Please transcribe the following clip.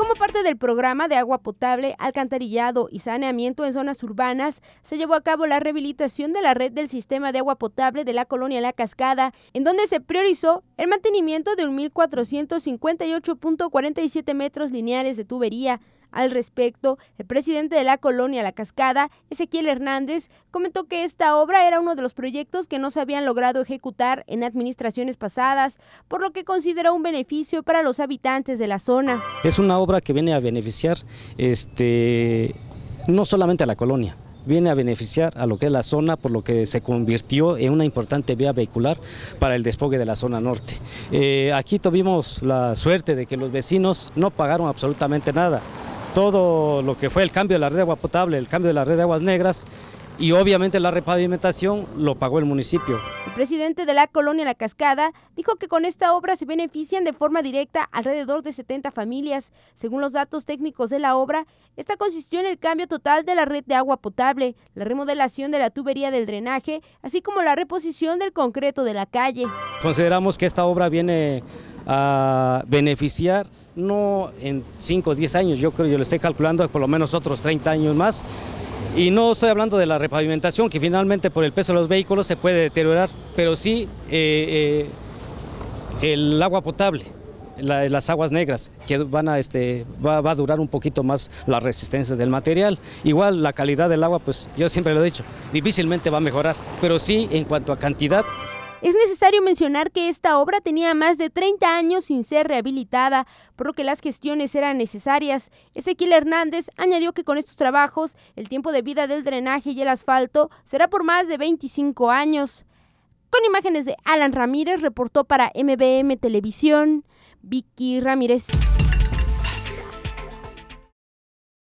como parte del programa de agua potable, alcantarillado y saneamiento en zonas urbanas, se llevó a cabo la rehabilitación de la red del sistema de agua potable de la colonia La Cascada, en donde se priorizó el mantenimiento de 1.458.47 metros lineales de tubería, al respecto, el presidente de la colonia La Cascada, Ezequiel Hernández, comentó que esta obra era uno de los proyectos que no se habían logrado ejecutar en administraciones pasadas, por lo que considera un beneficio para los habitantes de la zona. Es una obra que viene a beneficiar este, no solamente a la colonia, viene a beneficiar a lo que es la zona, por lo que se convirtió en una importante vía vehicular para el despogue de la zona norte. Eh, aquí tuvimos la suerte de que los vecinos no pagaron absolutamente nada todo lo que fue el cambio de la red de agua potable, el cambio de la red de aguas negras y obviamente la repavimentación lo pagó el municipio. El presidente de la colonia La Cascada dijo que con esta obra se benefician de forma directa alrededor de 70 familias. Según los datos técnicos de la obra, esta consistió en el cambio total de la red de agua potable, la remodelación de la tubería del drenaje, así como la reposición del concreto de la calle. Consideramos que esta obra viene a beneficiar, no en 5 o 10 años, yo creo, yo lo estoy calculando por lo menos otros 30 años más. Y no estoy hablando de la repavimentación, que finalmente por el peso de los vehículos se puede deteriorar, pero sí eh, eh, el agua potable. las aguas negras, que van a, este, va, va, a durar un poquito más la resistencia del material. Igual la calidad del agua, pues yo siempre lo he dicho, difícilmente va a mejorar, pero sí en cuanto a cantidad. Es necesario mencionar que esta obra tenía más de 30 años sin ser rehabilitada, por lo que las gestiones eran necesarias. Ezequiel Hernández añadió que con estos trabajos el tiempo de vida del drenaje y el asfalto será por más de 25 años. Con imágenes de Alan Ramírez reportó para MBM Televisión Vicky Ramírez.